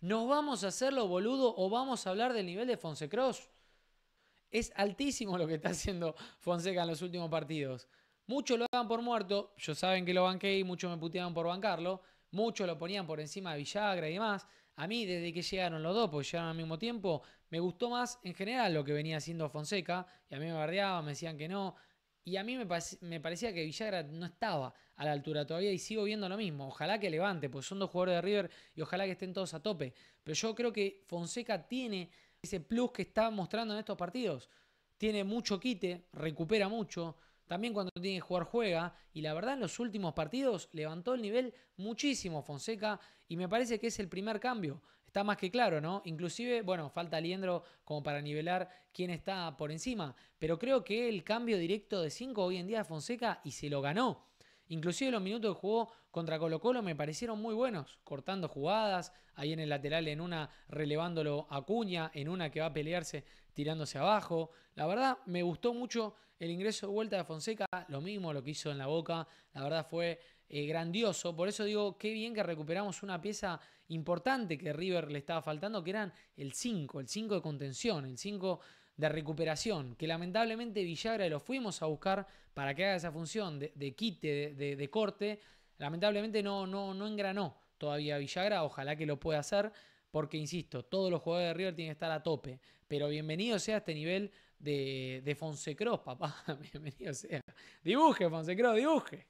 ¿Nos vamos a hacer lo boludo o vamos a hablar del nivel de Fonseca? Es altísimo lo que está haciendo Fonseca en los últimos partidos. Muchos lo hagan por muerto, yo saben que lo banqué y muchos me puteaban por bancarlo. Muchos lo ponían por encima de Villagra y demás. A mí, desde que llegaron los dos, porque llegaron al mismo tiempo, me gustó más en general lo que venía haciendo Fonseca. Y a mí me bardeaban, me decían que no. Y a mí me, parecía que Villagra no estaba a la altura todavía y sigo viendo lo mismo. Ojalá que levante, pues son dos jugadores de River y ojalá que estén todos a tope. Pero yo creo que Fonseca tiene ese plus que está mostrando en estos partidos. Tiene mucho quite, recupera mucho. También cuando tiene que jugar juega. Y la verdad en los últimos partidos levantó el nivel muchísimo Fonseca. Y me parece que es el primer cambio. Está más que claro, ¿no? Inclusive, bueno, falta Aliendro como para nivelar quién está por encima, pero creo que el cambio directo de 5 hoy en día a Fonseca y se lo ganó. Inclusive los minutos que jugó contra Colo Colo me parecieron muy buenos, cortando jugadas, ahí en el lateral en una relevándolo a Cuña, en una que va a pelearse tirándose abajo. La verdad me gustó mucho el ingreso de vuelta de Fonseca, lo mismo lo que hizo en la boca, la verdad fue eh, grandioso. Por eso digo, qué bien que recuperamos una pieza importante que River le estaba faltando, que eran el 5, el 5 de contención, el 5 de recuperación, que lamentablemente Villagra lo fuimos a buscar para que haga esa función de, quite, de, corte, lamentablemente no, no, no engranó todavía Villagra, ojalá que lo pueda hacer, porque insisto, todos los jugadores de River tienen que estar a tope, pero bienvenido sea este nivel de, de papá, bienvenido sea. Dibuje, Fonsecroz, dibuje.